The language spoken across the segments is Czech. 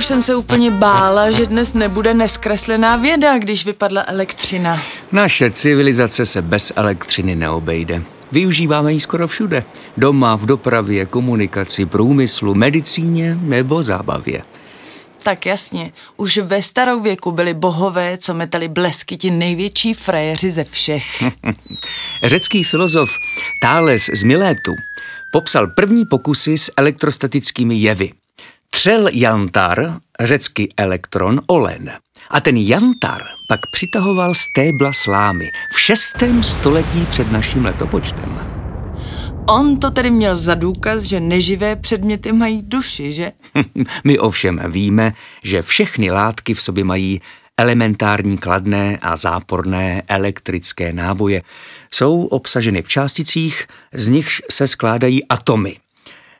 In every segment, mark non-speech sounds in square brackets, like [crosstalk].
už jsem se úplně bála, že dnes nebude neskreslená věda, když vypadla elektřina. Naše civilizace se bez elektřiny neobejde. Využíváme ji skoro všude. Doma, v dopravě, komunikaci, průmyslu, medicíně nebo zábavě. Tak jasně, už ve starou věku byli bohové, co metali blesky ti největší frajeři ze všech. [laughs] Řecký filozof Thales z Milétu popsal první pokusy s elektrostatickými jevy třel jantar, řecky elektron, olen. A ten jantar pak přitahoval stébla slámy v šestém století před naším letopočtem. On to tedy měl za důkaz, že neživé předměty mají duši, že? [laughs] My ovšem víme, že všechny látky v sobě mají elementární kladné a záporné elektrické náboje. Jsou obsaženy v částicích, z nichž se skládají atomy –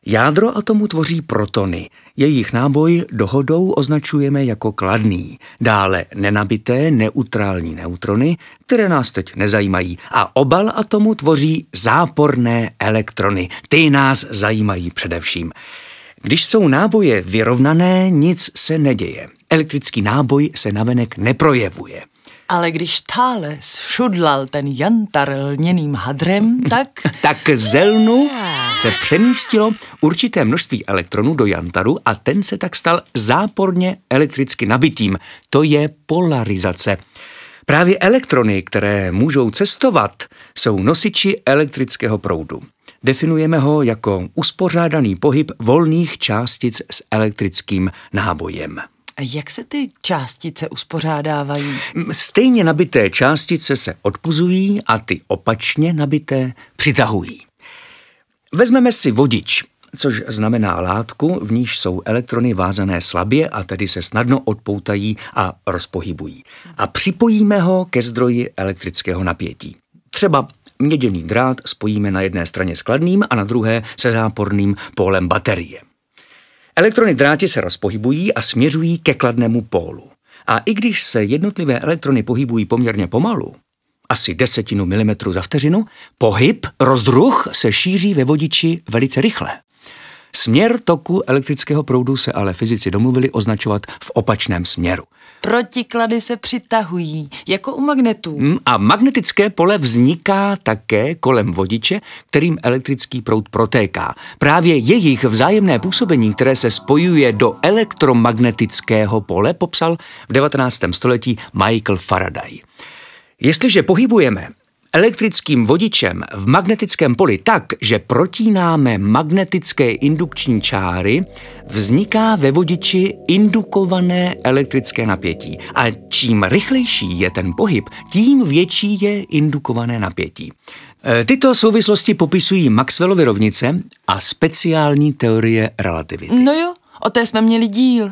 Jádro atomu tvoří protony. Jejich náboj dohodou označujeme jako kladný. Dále nenabité neutrální neutrony, které nás teď nezajímají. A obal atomu tvoří záporné elektrony. Ty nás zajímají především. Když jsou náboje vyrovnané, nic se neděje. Elektrický náboj se navenek neprojevuje. Ale když Thales šudlal ten jantar lněným hadrem, tak... [laughs] tak zelnu... Yeah se přemístilo určité množství elektronů do jantaru a ten se tak stal záporně elektricky nabitým. To je polarizace. Právě elektrony, které můžou cestovat, jsou nosiči elektrického proudu. Definujeme ho jako uspořádaný pohyb volných částic s elektrickým nábojem. A jak se ty částice uspořádávají? Stejně nabité částice se odpuzují a ty opačně nabité přitahují. Vezmeme si vodič, což znamená látku, v níž jsou elektrony vázané slabě a tedy se snadno odpoutají a rozpohybují. A připojíme ho ke zdroji elektrického napětí. Třeba měděný drát spojíme na jedné straně s kladným a na druhé se záporným pólem baterie. Elektrony drátě se rozpohybují a směřují ke kladnému pólu. A i když se jednotlivé elektrony pohybují poměrně pomalu, asi desetinu milimetru za vteřinu, pohyb, rozruch se šíří ve vodiči velice rychle. Směr toku elektrického proudu se ale fyzici domluvili označovat v opačném směru. Protiklady se přitahují, jako u magnetů. Hmm, a magnetické pole vzniká také kolem vodiče, kterým elektrický proud protéká. Právě jejich vzájemné působení, které se spojuje do elektromagnetického pole, popsal v 19. století Michael Faraday. Jestliže pohybujeme elektrickým vodičem v magnetickém poli tak, že protínáme magnetické indukční čáry, vzniká ve vodiči indukované elektrické napětí. A čím rychlejší je ten pohyb, tím větší je indukované napětí. E, tyto souvislosti popisují Maxwellovy rovnice a speciální teorie relativity. No jo, o té jsme měli díl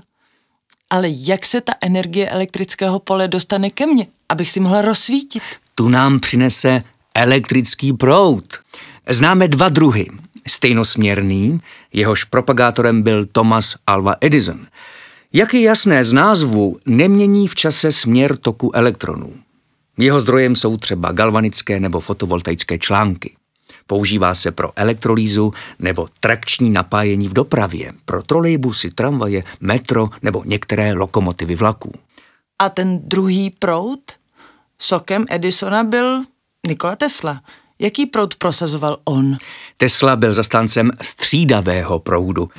ale jak se ta energie elektrického pole dostane ke mně, abych si mohla rozsvítit? Tu nám přinese elektrický proud. Známe dva druhy. Stejnosměrný, jehož propagátorem byl Thomas Alva Edison. Jak je jasné z názvu, nemění v čase směr toku elektronů. Jeho zdrojem jsou třeba galvanické nebo fotovoltaické články. Používá se pro elektrolýzu nebo trakční napájení v dopravě, pro trolejbusy, tramvaje, metro nebo některé lokomotivy vlaků. A ten druhý proud sokem Edisona byl Nikola Tesla. Jaký proud prosazoval on? Tesla byl zastáncem střídavého proudu.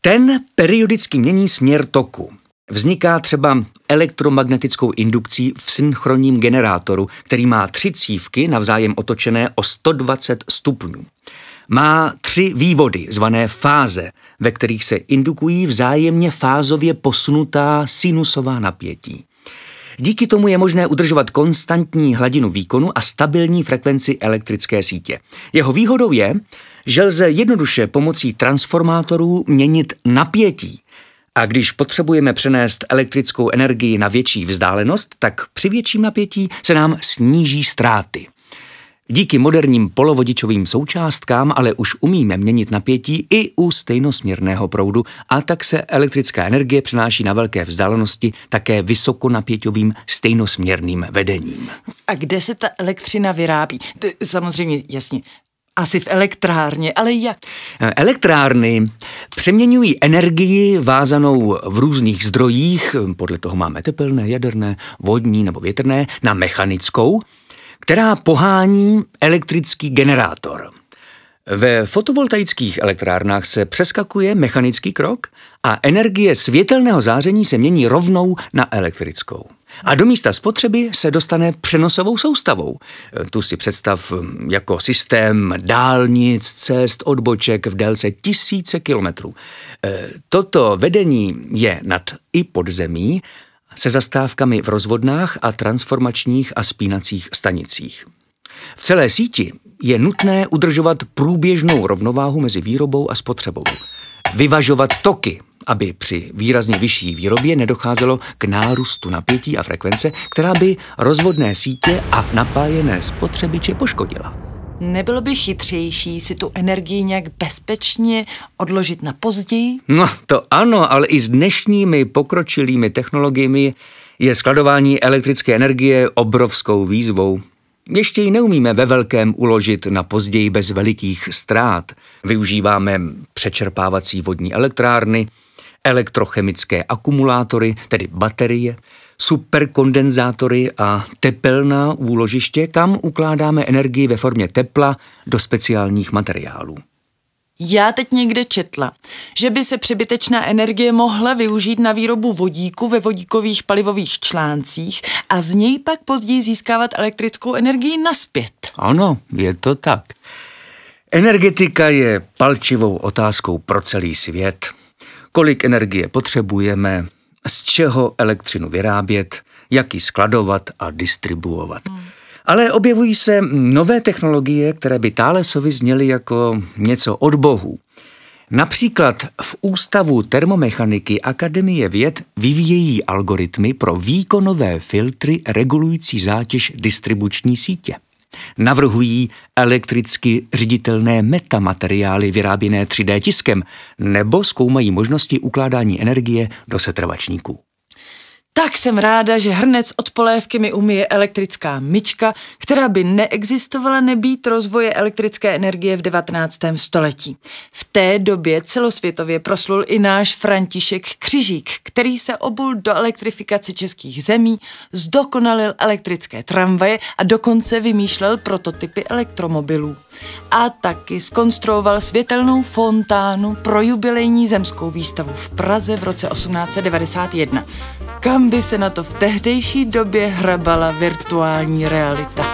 Ten periodicky mění směr toku vzniká třeba elektromagnetickou indukcí v synchronním generátoru, který má tři cívky navzájem otočené o 120 stupňů. Má tři vývody, zvané fáze, ve kterých se indukují vzájemně fázově posunutá sinusová napětí. Díky tomu je možné udržovat konstantní hladinu výkonu a stabilní frekvenci elektrické sítě. Jeho výhodou je, že lze jednoduše pomocí transformátorů měnit napětí, a když potřebujeme přenést elektrickou energii na větší vzdálenost, tak při větším napětí se nám sníží ztráty. Díky moderním polovodičovým součástkám ale už umíme měnit napětí i u stejnosměrného proudu a tak se elektrická energie přenáší na velké vzdálenosti také vysokonapěťovým stejnosměrným vedením. A kde se ta elektřina vyrábí? samozřejmě, jasně, asi v elektrárně, ale jak? Eh, elektrárny přeměňují energii vázanou v různých zdrojích, podle toho máme tepelné, jaderné, vodní nebo větrné, na mechanickou, která pohání elektrický generátor. Ve fotovoltaických elektrárnách se přeskakuje mechanický krok a energie světelného záření se mění rovnou na elektrickou. A do místa spotřeby se dostane přenosovou soustavou. E, tu si představ jako systém dálnic, cest, odboček v délce tisíce kilometrů. E, toto vedení je nad i podzemí se zastávkami v rozvodnách a transformačních a spínacích stanicích. V celé síti je nutné udržovat průběžnou rovnováhu mezi výrobou a spotřebou, vyvažovat toky aby při výrazně vyšší výrobě nedocházelo k nárůstu napětí a frekvence, která by rozvodné sítě a napájené spotřebiče poškodila. Nebylo by chytřejší si tu energii nějak bezpečně odložit na později? No to ano, ale i s dnešními pokročilými technologiemi je skladování elektrické energie obrovskou výzvou. Ještě ji neumíme ve velkém uložit na později bez velikých ztrát. Využíváme přečerpávací vodní elektrárny, elektrochemické akumulátory, tedy baterie, superkondenzátory a tepelná úložiště, kam ukládáme energii ve formě tepla do speciálních materiálů. Já teď někde četla, že by se přebytečná energie mohla využít na výrobu vodíku ve vodíkových palivových článcích a z něj pak později získávat elektrickou energii naspět. Ano, je to tak. Energetika je palčivou otázkou pro celý svět kolik energie potřebujeme, z čeho elektřinu vyrábět, jak ji skladovat a distribuovat. Hmm. Ale objevují se nové technologie, které by Thalesovi zněly jako něco od Bohu. Například v Ústavu termomechaniky Akademie věd vyvíjejí algoritmy pro výkonové filtry regulující zátěž distribuční sítě. Navrhují elektricky řiditelné metamateriály vyráběné 3D tiskem nebo zkoumají možnosti ukládání energie do setrvačníků. Tak jsem ráda, že hrnec od polévky mi umije elektrická myčka, která by neexistovala nebýt rozvoje elektrické energie v 19. století. V té době celosvětově proslul i náš František Křižík, který se obul do elektrifikace českých zemí, zdokonalil elektrické tramvaje a dokonce vymýšlel prototypy elektromobilů. A taky skonstruoval světelnou fontánu pro jubilejní zemskou výstavu v Praze v roce 1891. Kam by se na to v tehdejší době hrabala virtuální realita.